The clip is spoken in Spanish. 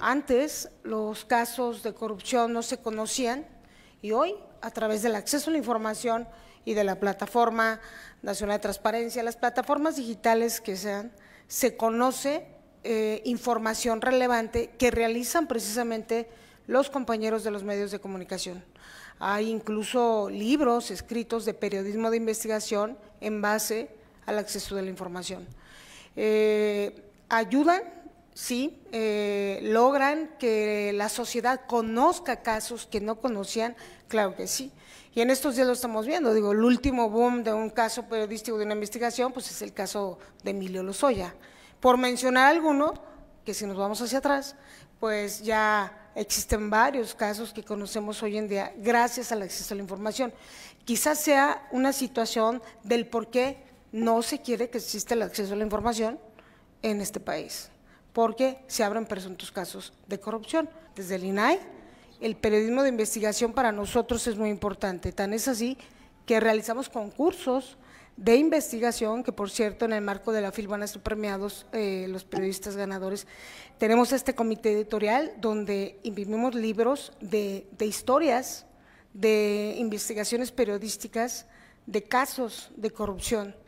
Antes los casos de corrupción no se conocían y hoy, a través del acceso a la información y de la Plataforma Nacional de Transparencia, las plataformas digitales que sean, se conoce eh, información relevante que realizan precisamente los compañeros de los medios de comunicación. Hay incluso libros escritos de periodismo de investigación en base al acceso de la información. Eh, ayudan sí eh, logran que la sociedad conozca casos que no conocían, claro que sí. Y en estos días lo estamos viendo, digo, el último boom de un caso periodístico de una investigación, pues es el caso de Emilio Lozoya. Por mencionar alguno, que si nos vamos hacia atrás, pues ya existen varios casos que conocemos hoy en día gracias al acceso a la información. Quizás sea una situación del por qué no se quiere que exista el acceso a la información en este país porque se abren presuntos casos de corrupción. Desde el INAI, el periodismo de investigación para nosotros es muy importante. Tan es así que realizamos concursos de investigación, que por cierto en el marco de la FIL van a ser premiados eh, los periodistas ganadores. Tenemos este comité editorial donde imprimimos libros de historias, de investigaciones periodísticas, de casos de corrupción.